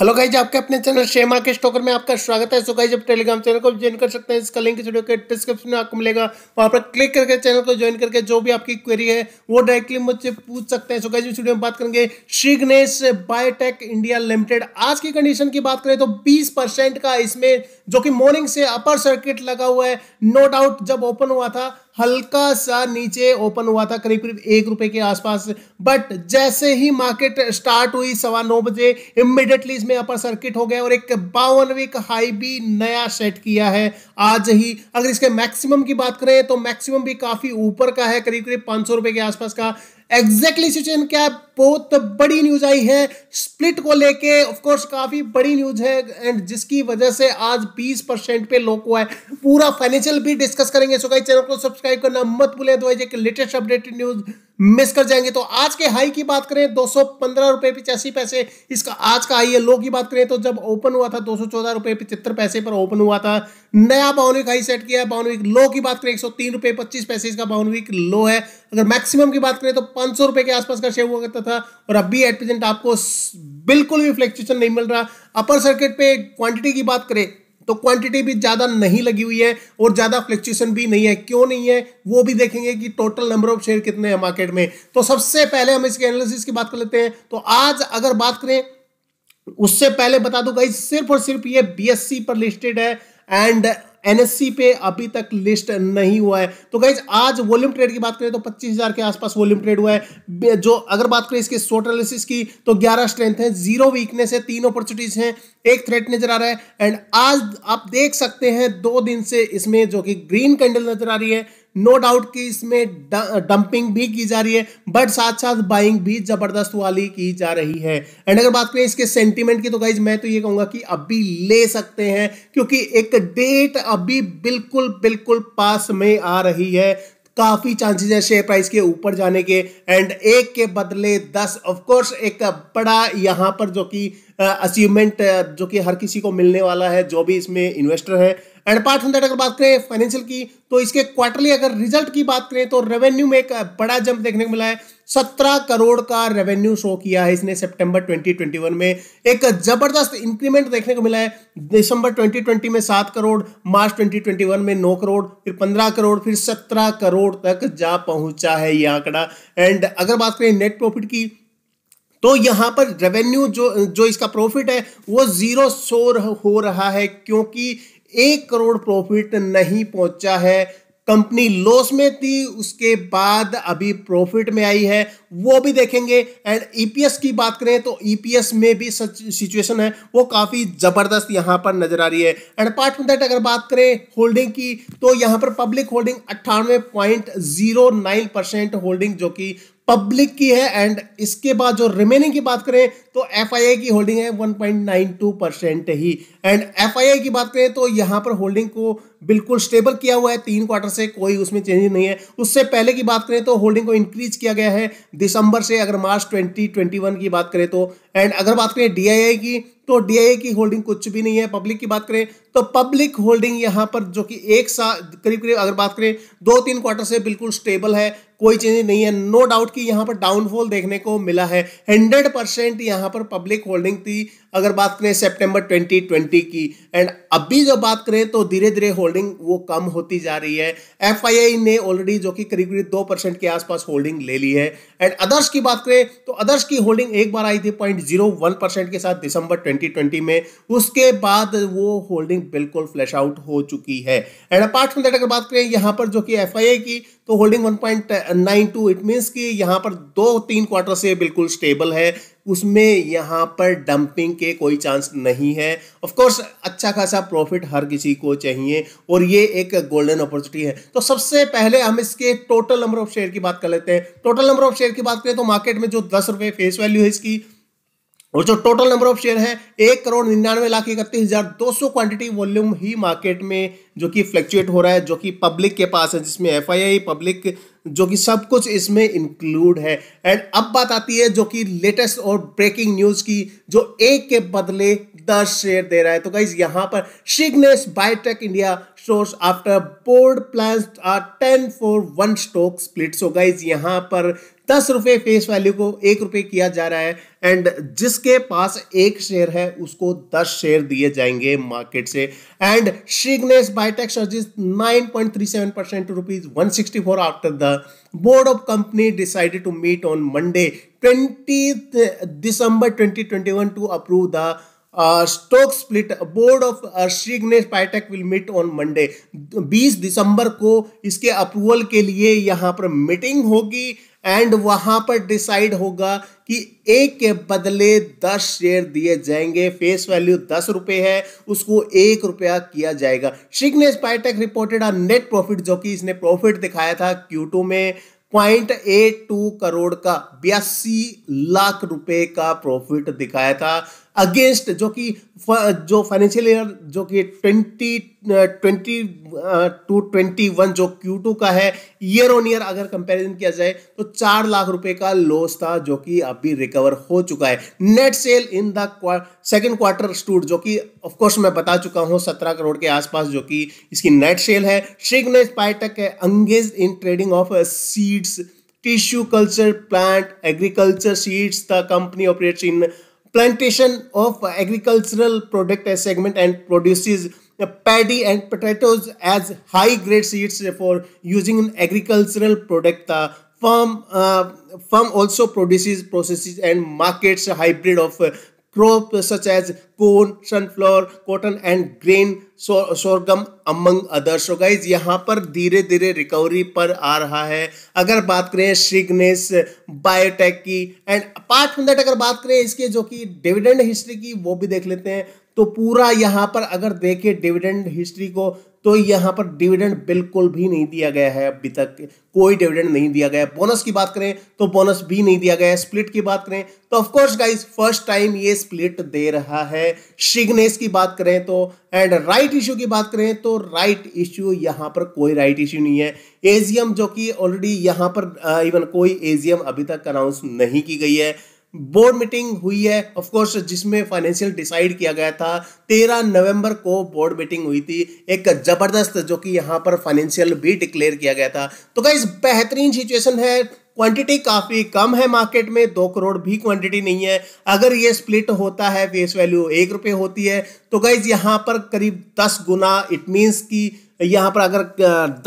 hello guys आपके अपने channel share market stalker में आपका स्वागत है सो so गाइज आप टेलीग्राम चैनल को ज्वाइन कर सकते हैं इसका लिंक इस वीडियो के डिस्क्रिप्शन में आपको मिलेगा वहां पर क्लिक करके चैनल को ज्वाइन करके जो भी आपकी क्वेरी है वो डायरेक्टली मुझसे पूछ सकते हैं सो so गाइज वीडियो में बात करेंगे श्रीगनेश बायोटेक इंडिया लिमिटेड आज की कंडीशन की बात करें तो बीस का इसमें जो कि मॉर्निंग से अपर सर्किट लगा हुआ है नो डाउट जब ओपन हुआ था हल्का सा नीचे ओपन हुआ था करीब करीब एक रुपए के आसपास बट जैसे ही मार्केट स्टार्ट हुई सवा नौ बजे इमिडिएटली में अपर सर्किट हो गए और एक बावन वीक हाई भी नया सेट किया है आज ही अगर इसके मैक्सिमम की बात करें तो मैक्सिमम भी काफी ऊपर का है करीब करीब पांच सौ रुपए के आसपास का एग्जैक्टली सिचुएशन क्या बहुत बड़ी न्यूज आई है स्प्लिट को लेके ऑफ कोर्स काफी बड़ी न्यूज है एंड जिसकी वजह से आज 20 परसेंट पे लोक हुआ है पूरा फाइनेंशियल भी डिस्कस करेंगे सो चैनल को सब्सक्राइब करना मत भूलें तो एक लेटेस्ट अपडेटेड न्यूज मिस कर जाएंगे तो आज के हाई की बात करें दो सौ पंद्रह रुपए पिचासी पैसे इसका आज का हाई है लो की बात करें तो जब ओपन हुआ था दो सौ चौदह रुपए पिछहत्तर पैसे पर ओपन हुआ था नया बावनविक हाई सेट किया है बावनविक लो की बात करें एक सौ तीन रुपए पच्चीस पैसे इसका बावनविक लो है अगर मैक्सिमम की बात करें तो पांच सौ रुपए के आसपास का शेयर हुआ करता था और अब भी एट प्रेजेंट आपको बिल्कुल भी फ्लेक्चुएशन नहीं मिल रहा अपर सर्किट पे क्वांटिटी की बात करें तो क्वांटिटी भी ज़्यादा नहीं लगी हुई है और ज़्यादा फ्लक्चुएशन भी नहीं है क्यों नहीं है वो भी देखेंगे कि टोटल नंबर ऑफ शेयर कितने हैं मार्केट में तो सबसे पहले हम इसके एनालिसिस की बात कर लेते हैं तो आज अगर बात करें उससे पहले बता दूं गाइस सिर्फ और सिर्फ ये बीएससी पर लिस्टेड है एंड एनएससी पे अभी तक लिस्ट नहीं हुआ है तो गाइज आज वॉल्यूम ट्रेड की बात करें तो 25,000 के आसपास वॉल्यूम ट्रेड हुआ है जो अगर बात करें इसके शॉर्ट की तो 11 स्ट्रेंथ है जीरो वीकनेस है तीन अपॉर्चुनिटीज हैं एक थ्रेट नजर आ रहा है एंड आज आप देख सकते हैं दो दिन से इसमें जो कि ग्रीन कैंडल नजर आ रही है नो डाउट कि इसमें डंपिंग भी की जा रही है बट साथ साथ बाइंग भी जबरदस्त वाली की जा रही है एंड अगर बात करें इसके सेंटीमेंट की तो गाइज मैं तो ये कहूंगा कि अभी ले सकते हैं क्योंकि एक डेट अभी बिल्कुल बिल्कुल पास में आ रही है काफ़ी चांसेस है शेयर प्राइस के ऊपर जाने के एंड एक के बदले दस ऑफकोर्स एक बड़ा यहाँ पर जो कि अचीवमेंट जो कि हर किसी को मिलने वाला है जो भी इसमें इन्वेस्टर है एंड पार्ट फ्रॉम दैट अगर बात करें फाइनेंशियल की तो इसके क्वार्टरली अगर रिजल्ट की बात करें तो रेवेन्यू में एक बड़ा जंप देखने को मिला है सत्रह करोड़ का रेवेन्यू शो किया है इसने सितंबर 2021 में एक जबरदस्त इंक्रीमेंट देखने को मिला है दिसंबर 2020 में सात करोड़ मार्च 2021 में नौ करोड़ फिर पंद्रह करोड़ फिर सत्रह करोड़ तक जा पहुंचा है ये आंकड़ा एंड अगर बात करें नेट प्रॉफिट की तो यहां पर रेवेन्यू जो जो इसका प्रॉफिट है वो जीरो शोर हो रहा है क्योंकि एक करोड़ प्रॉफिट नहीं पहुंचा है कंपनी लॉस में थी उसके बाद अभी प्रॉफिट में आई है वो भी देखेंगे एंड ईपीएस e की बात करें तो ईपीएस e में भी सिचुएशन है वो काफ़ी ज़बरदस्त यहाँ पर नज़र आ रही है एंड अपार्ट फ्रॉम दैट अगर बात करें होल्डिंग की तो यहाँ पर पब्लिक होल्डिंग अट्ठानवे point zero nine percent holding जो कि पब्लिक की है एंड इसके बाद जो रिमेनिंग की बात करें तो एफ की होल्डिंग है 1.92 परसेंट ही एंड एफ की बात करें तो यहां पर होल्डिंग को बिल्कुल स्टेबल किया हुआ है तीन क्वार्टर से कोई उसमें चेंज नहीं है उससे पहले की बात करें तो होल्डिंग को इंक्रीज किया गया है दिसंबर से अगर मार्च 2021 की बात करें तो एंड अगर बात करें डीआईआई की तो डीआईए की होल्डिंग कुछ भी नहीं है पब्लिक की बात करें तो पब्लिक होल्डिंग यहां पर जो कि एक साल करीब करीब अगर बात करें दो तीन क्वार्टर से बिल्कुल स्टेबल है कोई चेंज नहीं है नो डाउट कि यहाँ पर डाउनफॉल देखने को मिला है हंड्रेड परसेंट यहाँ पर पब्लिक होल्डिंग थी अगर बात करें सितंबर 2020 की एंड अभी जब बात करें तो धीरे धीरे होल्डिंग वो कम होती जा रही है एफ ने ऑलरेडी जो कि करीब करीब दो परसेंट के आसपास होल्डिंग ले ली है एंड अदर्स की बात करें तो अदर्स की होल्डिंग एक बार आई थी पॉइंट जीरो वन परसेंट के साथ दिसंबर 2020 में उसके बाद वो होल्डिंग बिल्कुल फ्लैश आउट हो चुकी है एंड अपार्ट फ्रॉम दैट अगर बात करें यहाँ पर जो कि एफ की तो होल्डिंग टू इट मीन्स कि यहाँ पर दो तीन क्वार्टर से बिल्कुल स्टेबल है उसमें यहाँ पर डंपिंग के कोई चांस नहीं है ऑफ कोर्स अच्छा खासा प्रॉफिट हर किसी को चाहिए और ये एक गोल्डन अपॉर्चुनिटी है तो सबसे पहले हम इसके टोटल नंबर ऑफ शेयर की बात कर लेते हैं टोटल नंबर ऑफ शेयर की बात करें तो मार्केट में जो दस रुपये फेस वैल्यू है इसकी और जो टोटल नंबर ऑफ शेयर है एक करोड़ निन्यानवे लाख इकतीस हजार दो सौ क्वांटिटी वॉल्यूम ही मार्केट में जो कि फ्लक्चुएट हो रहा है जो कि पब्लिक के पास है जिसमें एफ पब्लिक जो कि सब कुछ इसमें इंक्लूड है एंड अब बात आती है जो कि लेटेस्ट और ब्रेकिंग न्यूज की जो एक के बदले दस शेयर दे रहा है तो गाइज यहां पर Shriganesh Biotech India shows after board plans are 10 for one stock split so guys यहां पर दस रुपए फेस वैल्यू को एक रुपए किया जा रहा है एंड जिसके पास एक शेयर है उसको दस शेयर दिए जाएंगे मार्केट से and Shriganesh Biotech surges 9.37 percent rupees one sixty four after the board of company decided to meet on Monday twenty December twenty twenty one to approve the stock split board of Shriganesh Biotech will meet on Monday 20 दिसंबर को इसके approval के लिए यहाँ पर meeting होगी and वहां पर डिसाइड होगा कि एक के बदले दस शेयर दिए जाएंगे फेस वैल्यू दस रुपए है उसको एक रुपया किया जाएगा Shriganesh Biotech reported a net profit जो कि इसने प्रॉफिट दिखाया था क्यू में पॉइंट एट टू करोड़ का बयासी लाख रुपए का प्रॉफिट दिखाया था अगेंस्ट जो कि जो फाइनेंशियल ईयर जो कि twenty twenty two twenty one जो क्यू टू का है ईयर ऑन ईयर अगर कंपैरिजन किया जाए तो चार लाख रुपए का लॉस था जो कि अभी रिकवर हो चुका है net sale in the second quarter stood जो कि ऑफकोर्स मैं बता चुका हूं सत्रह करोड़ के आसपास जो कि इसकी नेट सेल है श्रीगनेश पायटक है engaged in trading of seeds tissue culture plant agriculture seeds the company operates in plantation of agricultural product segment and produces paddy and potatoes as high grade seeds for using in agricultural product the farm uh, also produces processes and markets a hybrid of uh, crops such as corn sunflower cotton and grain sorghum among others हो guys यहाँ पर धीरे धीरे recovery पर आ रहा है अगर बात करें श्रीग्नेस बायोटेक की एंड फ्रॉम दैट अगर बात करें इसके जो कि डिविडेंड हिस्ट्री की वो भी देख लेते हैं तो पूरा यहाँ पर अगर देखें डिविडेंड हिस्ट्री को तो यहाँ पर डिविडेंड बिल्कुल भी नहीं दिया गया है अभी तक कोई डिविडेंड नहीं दिया गया है बोनस की बात करें तो बोनस भी नहीं दिया गया है स्प्लिट की बात करें तो ऑफकोर्स गाइज फर्स्ट टाइम ये स्प्लिट दे रहा है शिग्नेस की बात करें तो एंड राइट राइट इश्यू की बात करें तो राइट इश्यू यहां पर कोई राइट इश्यू नहीं है एजीएम जो कि ऑलरेडी यहां पर इवन कोई एजीएम अभी तक अनाउंस नहीं की गई है बोर्ड मीटिंग हुई है ऑफ कोर्स जिसमें फाइनेंशियल डिसाइड किया गया था तेरह नवंबर को बोर्ड मीटिंग हुई थी एक जबरदस्त जो कि यहां पर फाइनेंशियल भी डिक्लेयर किया गया था तो क्या बेहतरीन सिचुएशन है क्वांटिटी काफ़ी कम है मार्केट में दो करोड़ भी क्वांटिटी नहीं है अगर ये स्प्लिट होता है फेस वैल्यू एक रुपये होती है तो गाइज यहाँ पर करीब दस गुना इट मीन्स की यहाँ पर अगर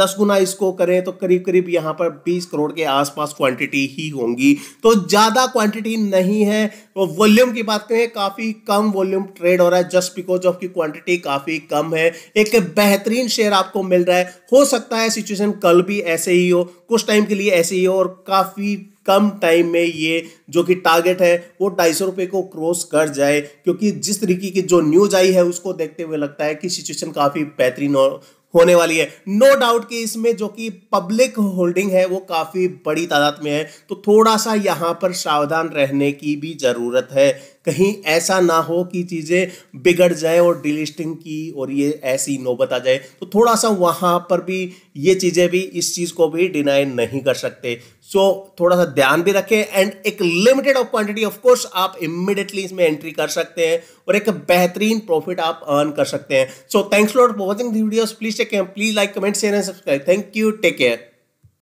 दस गुना इसको करें तो करीब करीब यहाँ पर बीस करोड़ के आसपास क्वांटिटी ही होंगी तो ज़्यादा क्वांटिटी नहीं है वॉल्यूम तो की बात करें काफ़ी कम वॉल्यूम ट्रेड हो रहा है जस्ट बिकॉज ऑफ की क्वांटिटी काफ़ी कम है एक बेहतरीन शेयर आपको मिल रहा है हो सकता है सिचुएशन कल भी ऐसे ही हो कुछ टाइम के लिए ऐसे ही हो और काफ़ी कम टाइम में ये जो कि टारगेट है वो ढाई सौ रुपये को क्रॉस कर जाए क्योंकि जिस तरीके की जो न्यूज आई है उसको देखते हुए लगता है कि सिचुएशन काफ़ी बेहतरीन होने वाली है नो डाउट कि इसमें जो कि पब्लिक होल्डिंग है वो काफ़ी बड़ी तादाद में है तो थोड़ा सा यहां पर सावधान रहने की भी ज़रूरत है कहीं ऐसा ना हो कि चीज़ें बिगड़ जाए और डिलिस्टिंग की और ये ऐसी नौबत आ जाए तो थोड़ा सा वहाँ पर भी ये चीज़ें भी इस चीज़ को भी डिनाई नहीं कर सकते सो so, थोड़ा सा ध्यान भी रखें एंड एक limited of quantity of course आप इमिडिएटली इसमें एंट्री कर सकते हैं और एक बेहतरीन प्रॉफिट आप अर्न कर सकते हैं so thanks for watching the videos please take please like comment share and subscribe thank you take care